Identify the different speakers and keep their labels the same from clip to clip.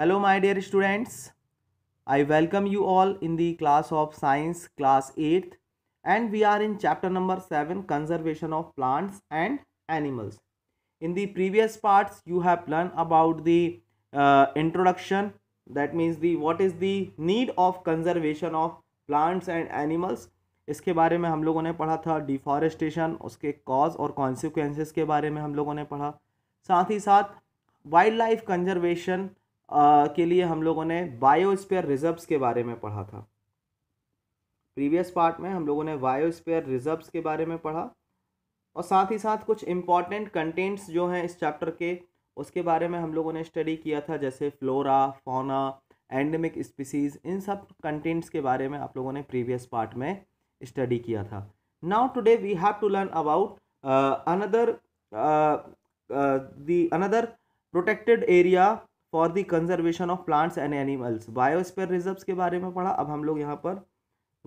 Speaker 1: Hello my dear students I welcome you all in the class of science class eighth and we are in chapter number seven conservation of plants and animals in the previous parts you have learn about the introduction that means the what is the need of conservation of plants and animals इसके बारे में हम लोगों ने पढ़ा था deforestation उसके cause और कॉन्सिक्वेंसेस के बारे में हम लोगों ने पढ़ा साथ ही साथ वाइल्ड लाइफ कंजर्वेशन के लिए हम लोगों ने बायोस्पेयर रिजर्व्स के बारे में पढ़ा था प्रीवियस पार्ट में हम लोगों ने बायोस्पेयर रिजर्व्स के बारे में पढ़ा और साथ ही साथ कुछ इम्पॉर्टेंट कंटेंट्स जो हैं इस चैप्टर के उसके बारे में हम लोगों ने स्टडी किया था जैसे flora fauna endemic species in सब कंटेंट्स के बारे में आप लोगों ने प्रीवियस पार्ट में स्टडी किया था now today we have to learn about another the another protected area for the conservation of plants and animals biosphere reserve के बारे में पढ़ा अब हम लोग यहाँ पर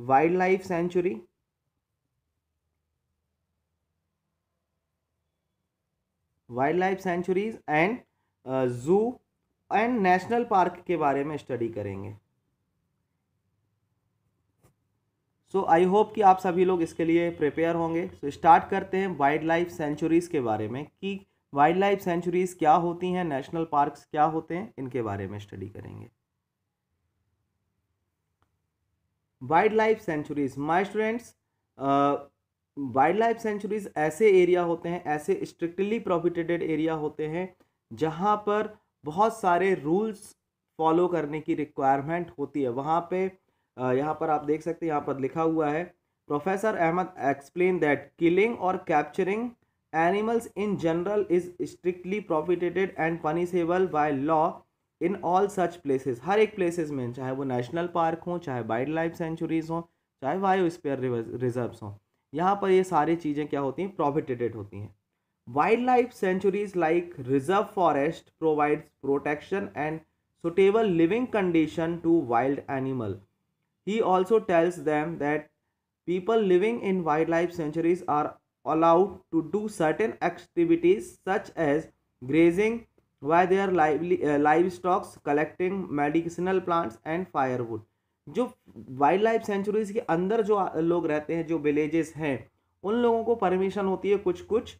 Speaker 1: wildlife sanctuary wildlife sanctuaries and zoo and national park के बारे में स्टडी करेंगे सो आई होप कि आप सभी लोग इसके लिए प्रिपेयर होंगे सो so, स्टार्ट करते हैं वाइल्ड लाइफ सेंचुरीज़ के बारे में कि वाइल्ड लाइफ सेंचुरीज क्या होती हैं नेशनल पार्क्स क्या होते हैं इनके बारे में स्टडी करेंगे wildlife sanctuaries my students wildlife sanctuaries ऐसे एरिया होते हैं ऐसे स्ट्रिक्टली प्रोहिबिटेड एरिया होते हैं जहाँ पर बहुत सारे रूल्स फॉलो करने की रिक्वायरमेंट होती है वहाँ पे यहाँ पर आप देख सकते हैं यहाँ पर लिखा हुआ है professor Ahmed explain that killing और capturing animals in general is strictly prohibited and punishable by law in all such places हर एक प्लेसेस में चाहे वो नेशनल पार्क हों चाहे वाइल्ड लाइफ सेंचुरीज हों चाहे वायु स्पेयर रिजर्व्स हों यहाँ पर ये सारी चीज़ें क्या होती हैं प्रोहिबिटेड होती हैं wildlife sanctuaries like reserve forest provide protection and suitable living condition to wild animal he also tells them that people living in wildlife sanctuaries are allowed to do certain activities such as grazing by their lively uh, stocks collecting medicinal plants and firewood. जो wildlife sanctuaries के अंदर जो uh, लोग रहते हैं जो villages हैं उन लोगों को परमिशन होती है कुछ कुछ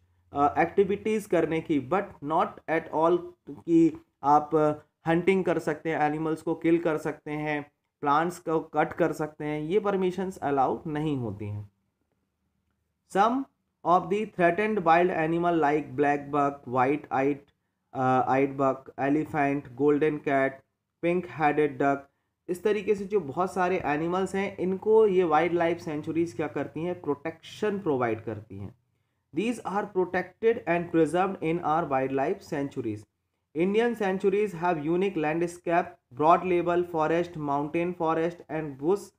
Speaker 1: एक्टिविटीज़ uh, करने की बट नॉट एट ऑल कि आप हंटिंग uh, कर सकते हैं एनिमल्स को किल कर सकते हैं प्लांट्स को कट कर सकते हैं ये परमिशंस अलाउड नहीं होती हैं some of the threatened wild animal like black white-eyed uh, eyed buck elephant golden cat pink headed duck इस तरीके से जो बहुत सारे एनिमल्स हैं इनको ये वाइल्ड लाइफ सेंचुरीज क्या करती हैं प्रोटेक्शन प्रोवाइड करती हैं these are protected and preserve in are wildlife sanctuaries Indian sanctuaries have unique landscape broad label forest mountain forest and bush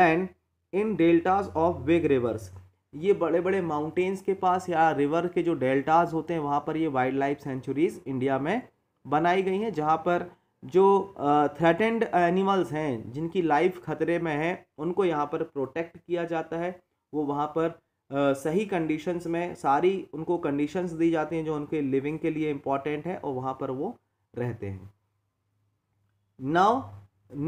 Speaker 1: land in deltas of big rivers ये बड़े बड़े mountains के पास या river के जो deltas होते हैं वहाँ पर ये वाइल्ड लाइफ सेंचुरीज इंडिया में बनाई गई हैं जहाँ पर जो थ्रेटेंड एनिमल्स हैं जिनकी लाइफ खतरे में है उनको यहाँ पर प्रोटेक्ट किया जाता है वो वहाँ पर आ, सही कंडीशंस में सारी उनको कंडीशंस दी जाती हैं जो उनके लिविंग के लिए इम्पॉर्टेंट है और वहाँ पर वो रहते हैं now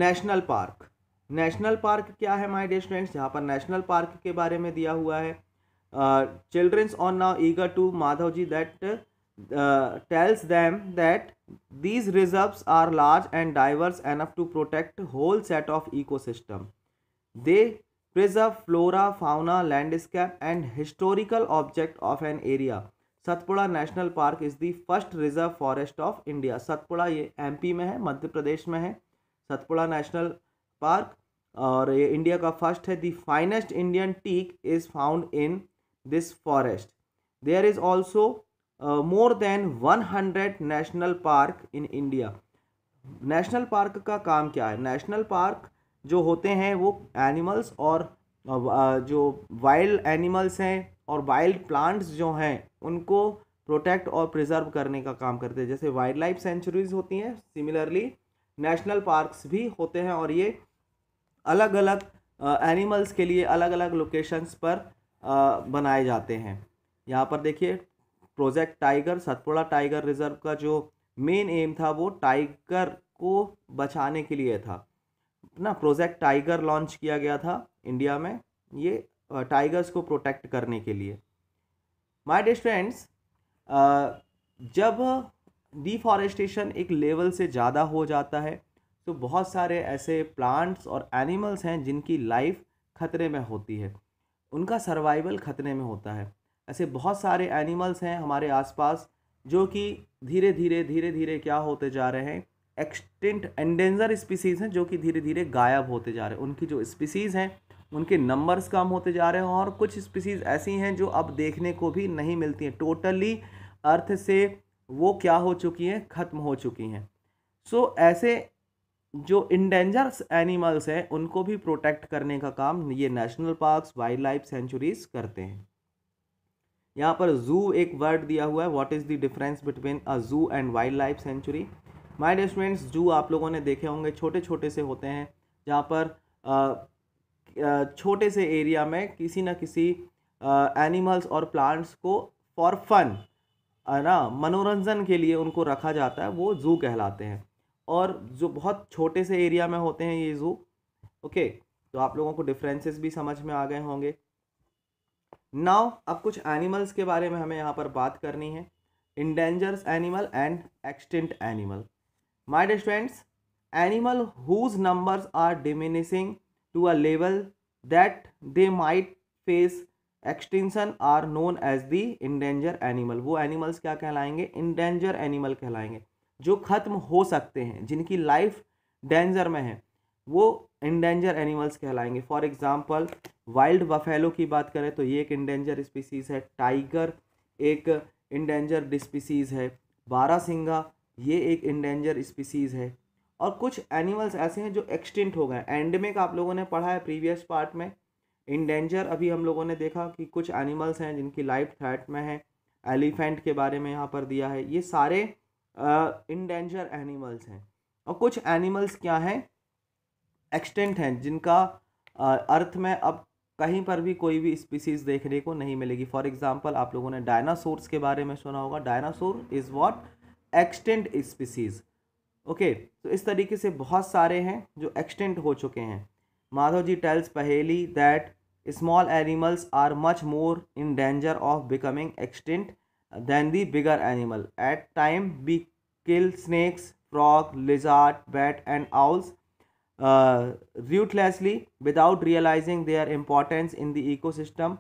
Speaker 1: national park national park क्या है माय डे स्टूडेंट्स यहाँ पर नेशनल पार्क के बारे में दिया हुआ है children's on now eager to Madhav ji that tells them that these reserves are large and diverse enough to protect whole set of system they preserve flora fauna landscape and historical object of an area Satpura national park is the first reserve forest of India Satpura ये MP में है मध्य प्रदेश में है Satpura national park और ये India का first है the finest Indian teak is found in this forest there is also more than one hundred national park in India national park का काम क्या है नेशनल पार्क जो होते हैं वो एनिमल्स और जो वाइल्ड एनिमल्स हैं और वाइल्ड प्लांट्स जो हैं उनको प्रोटेक्ट और प्रिजर्व करने का काम करते हैं जैसे वाइल्ड लाइफ सेंचुरीज होती हैं सिमिलरली नेशनल पार्क्स भी होते हैं और ये अलग अलग एनिमल्स के लिए अलग अलग लोकेशंस पर बनाए जाते हैं यहाँ पर देखिए project tiger Satpura tiger reserve का जो मेन एम था वो टाइगर को बचाने के लिए था ना प्रोजेक्ट टाइगर लॉन्च किया गया था इंडिया में ये टाइगर्स को प्रोटेक्ट करने के लिए माय डे फ्रेंड्स जब डिफॉरेस्टेशन एक लेवल से ज़्यादा हो जाता है तो बहुत सारे ऐसे प्लांट्स और एनिमल्स हैं जिनकी लाइफ खतरे में होती है उनका सर्वाइवल खतरे में होता है ऐसे बहुत सारे एनिमल्स हैं हमारे आसपास जो कि धीरे धीरे धीरे धीरे क्या होते जा रहे हैं एक्सटेंट एंडेंजर स्पीसीज़ हैं जो कि धीरे धीरे गायब होते जा रहे हैं उनकी जो स्पीसीज़ हैं उनके नंबर्स कम होते जा रहे हैं और कुछ स्पीसीज़ ऐसी हैं जो अब देखने को भी नहीं मिलती हैं टोटली अर्थ से वो क्या हो चुकी हैं ख़त्म हो चुकी हैं सो so, ऐसे जो इंडेंजर एनिमल्स हैं उनको भी प्रोटेक्ट करने का काम ये national parks wildlife sanctuaries करते हैं यहाँ पर जू एक वर्ड दिया हुआ है what is the difference between a zoo and wildlife sanctuary my dear students zoo आप लोगों ने देखे होंगे छोटे छोटे से होते हैं जहाँ पर छोटे से एरिया में किसी ना किसी एनिमल्स और प्लांट्स को फॉर फन ना मनोरंजन के लिए उनको रखा जाता है वो जू कहलाते हैं और जो बहुत छोटे से एरिया में होते हैं ये ज़ू ओके तो आप लोगों को डिफरेंसेस भी समझ में आ गए होंगे नाउ अब कुछ एनिमल्स के बारे में हमें यहाँ पर बात करनी है endangered animal and extinct animal my dear students animal whose numbers are diminishing to a level that they might face extension are known as the endangered animal वो एनिमल्स क्या कहलाएंगे इंडेंजर एनिमल कहलाएंगे जो ख़त्म हो सकते हैं जिनकी लाइफ डेंजर में है वो इंडेंजर एनिमल्स कहलाएंगे फॉर एग्ज़ाम्पल वाइल्ड बफेलो की बात करें तो ये एक इंडेंजर स्पीसीज़ है टाइगर एक इंडेंजर स्पीसीज़ है बारासिंगा ये एक इंडेंजर स्पीसीज़ है और कुछ एनिमल्स ऐसे हैं जो एक्सटिंट हो गए एंडमिक आप लोगों ने पढ़ा है प्रीवियस पार्ट में इंडेंजर अभी हम लोगों ने देखा कि कुछ एनिमल्स हैं जिनकी लाइफ थ्रेट में है एलिफेंट के बारे में यहाँ पर दिया है ये सारे इनडेंजर एनिमल्स हैं और कुछ एनिमल्स क्या हैं एक्सटेंट हैं जिनका uh, अर्थ में अब कहीं पर भी कोई भी स्पीसीज देखने को नहीं मिलेगी फॉर एग्जाम्पल आप लोगों ने डायनासोर्स के बारे में सुना होगा dinosaur is what extinct species okay तो इस तरीके से बहुत सारे हैं जो एक्सटेंट हो चुके हैं Madhav ji tells Paheli that small animals are much more in danger of becoming extinct than the bigger animal. At time we kill snakes, frog, lizard, bat and owls uh, ruthlessly without realizing their importance in the ecosystem.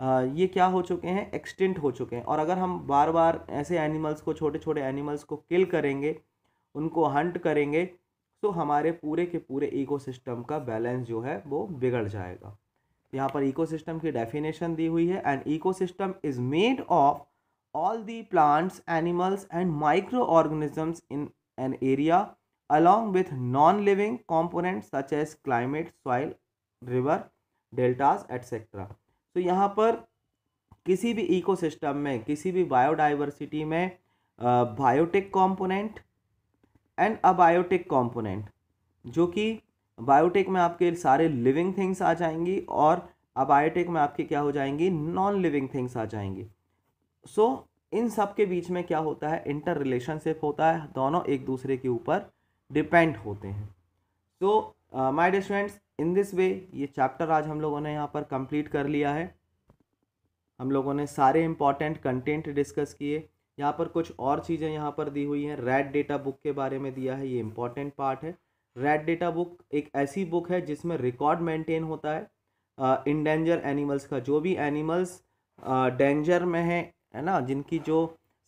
Speaker 1: Uh, ये क्या हो चुके हैं extent हो चुके हैं और अगर हम बार बार ऐसे एनिमल्स को छोटे छोटे एनिमल्स को किल करेंगे उनको हंट करेंगे तो हमारे पूरे के पूरे इकोसिस्टम का बैलेंस जो है वो बिगड़ जाएगा यहाँ पर इकोसिस्टम की डेफिनेशन दी हुई है and ecosystem is made of all the plants, animals and microorganisms in an area along with non-living components such as climate, soil, river, deltas etc. तो so, यहाँ पर किसी भी इकोसिस्टम में किसी भी बायोडाइवर्सिटी में biotic component and abiotic component जो कि बायोटिक में आपके सारे लिविंग थिंग्स आ जाएंगी और अबायोटिक में आपके क्या हो जाएंगी नॉन लिविंग थिंग्स आ जाएंगी सो so, इन सब के बीच में क्या होता है इंटर रिलेशनशिप होता है दोनों एक दूसरे के ऊपर डिपेंड होते हैं so my dear friends in this way ये चैप्टर आज हम लोगों ने यहाँ पर कंप्लीट कर लिया है हम लोगों ने सारे इंपॉर्टेंट कंटेंट डिस्कस किए यहाँ पर कुछ और चीज़ें यहाँ पर दी हुई हैं रेड डेटा बुक के बारे में दिया है ये इंपॉर्टेंट पार्ट है रेड डेटा बुक एक ऐसी बुक है जिसमें रिकॉर्ड मेंटेन होता है इन डेंजर एनिमल्स का जो भी एनिमल्स डेंजर uh, में है है ना जिनकी जो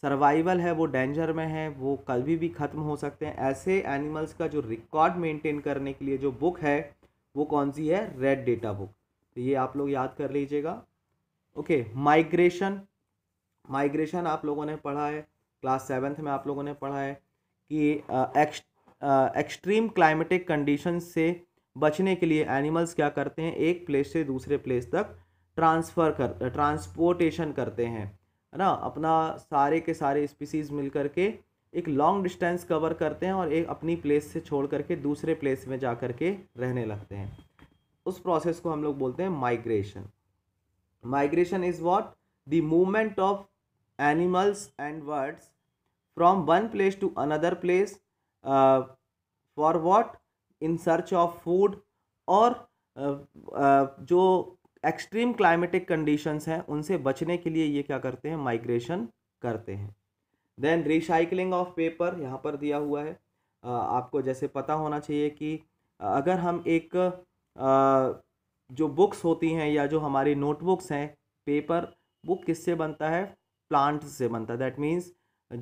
Speaker 1: सर्वाइवल है वो डेंजर में है वो कभी भी ख़त्म हो सकते हैं ऐसे एनिमल्स का जो रिकॉर्ड मेंटेन करने के लिए जो बुक है वो कौन सी है रेड डेटा बुक तो ये आप लोग याद कर लीजिएगा ओके माइग्रेशन माइग्रेशन आप लोगों ने पढ़ा है क्लास सेवन्थ में आप लोगों ने पढ़ा है कि एक्सट्रीम क्लाइमेटिक कंडीशन से बचने के लिए एनिमल्स क्या करते हैं एक प्लेस से दूसरे प्लेस तक ट्रांसफ़र कर ट्रांसपोर्टेशन करते हैं है ना अपना सारे के सारे स्पीसीज़ मिल करके एक लॉन्ग डिस्टेंस कवर करते हैं और एक अपनी प्लेस से छोड़ करके दूसरे प्लेस में जा कर के रहने लगते हैं उस प्रोसेस को हम लोग बोलते हैं migration migration is what the movement of animals and birds from one place to another place for what in search of food और जो एक्सट्रीम क्लाइमेटिक कंडीशंस हैं उनसे बचने के लिए ये क्या करते हैं माइग्रेशन करते हैं देन रिसाइकलिंग ऑफ पेपर यहाँ पर दिया हुआ है आपको जैसे पता होना चाहिए कि अगर हम एक जो बुक्स होती हैं या जो हमारी नोटबुक्स हैं पेपर वो किससे बनता है प्लांट्स से बनता है दैट मीन्स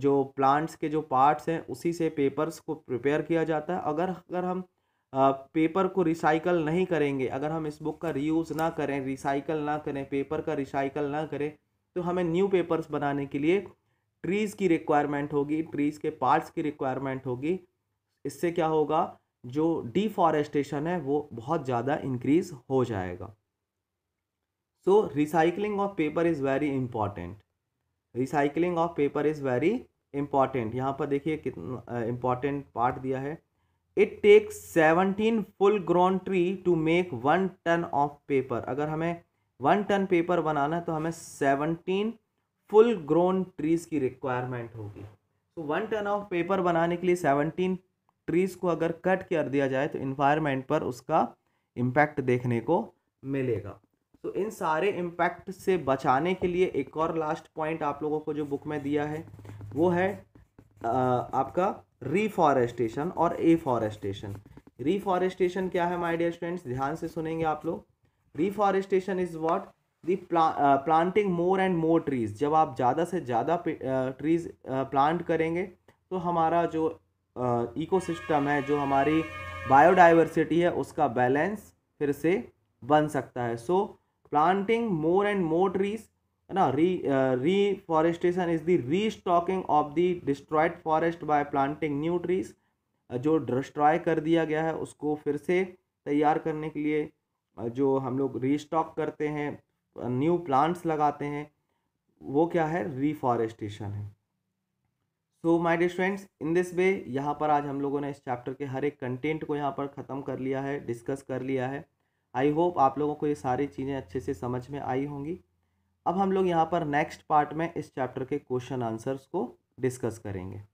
Speaker 1: जो प्लांट्स के जो पार्ट्स हैं उसी से पेपर्स को प्रिपेयर किया जाता है अगर अगर हम पेपर को रिसाइकल नहीं करेंगे अगर हम इस बुक का रीयूज़ ना करें रिसाइकल ना करें पेपर का रिसाइकल ना करें तो हमें न्यू पेपर्स बनाने के लिए ट्रीज़ की रिक्वायरमेंट होगी ट्रीज़ के पार्ट्स की रिक्वायरमेंट होगी इससे क्या होगा जो डिफॉरेस्टेशन है वो बहुत ज़्यादा इंक्रीज हो जाएगा so recycling of paper is very important recycling of paper is very important यहाँ पर देखिए कितना इम्पॉर्टेंट पार्ट दिया है it takes seventeen full grown tree to make one ton of paper अगर हमें वन टन पेपर बनाना है तो हमें सेवनटीन फुल ग्रोन ट्रीज़ की रिक्वायरमेंट होगी तो वन टन ऑफ पेपर बनाने के लिए सेवनटीन ट्रीज़ को अगर कट कर दिया जाए तो इन्वायरमेंट पर उसका इम्पैक्ट देखने को मिलेगा तो इन सारे इम्पैक्ट से बचाने के लिए एक और लास्ट पॉइंट आप लोगों को जो बुक में दिया है वो है आ, आपका रिफॉरेस्टेशन और एफॉरेस्टेशन रिफॉरेस्टेशन क्या है माई डियर स्टूडेंट्स ध्यान से सुनेंगे आप लोग reforestation is what the planting more and more trees जब आप ज़्यादा से ज़्यादा ट्रीज़ प्लांट करेंगे तो हमारा जो इकोसिस्टम uh, है जो हमारी बायोडाइवर्सिटी है उसका बैलेंस फिर से बन सकता है so planting more and more trees है ना re reforestation is the restocking of the destroyed forest by planting new trees जो डिस्ट्रॉय कर दिया गया है उसको फिर से तैयार करने के लिए uh, जो हम लोग रीस्टॉक करते हैं न्यू uh, प्लांट्स लगाते हैं वो क्या है रीफॉरेस्टेशन है so my dear friends in this way यहाँ पर आज हम लोगों ने इस चैप्टर के हर एक कंटेंट को यहाँ पर ख़त्म कर लिया है डिस्कस कर लिया है आई होप आप लोगों को ये सारी चीज़ें अच्छे से समझ में आई होंगी अब हम लोग यहाँ पर नेक्स्ट पार्ट में इस चैप्टर के क्वेश्चन आंसर्स को डिस्कस करेंगे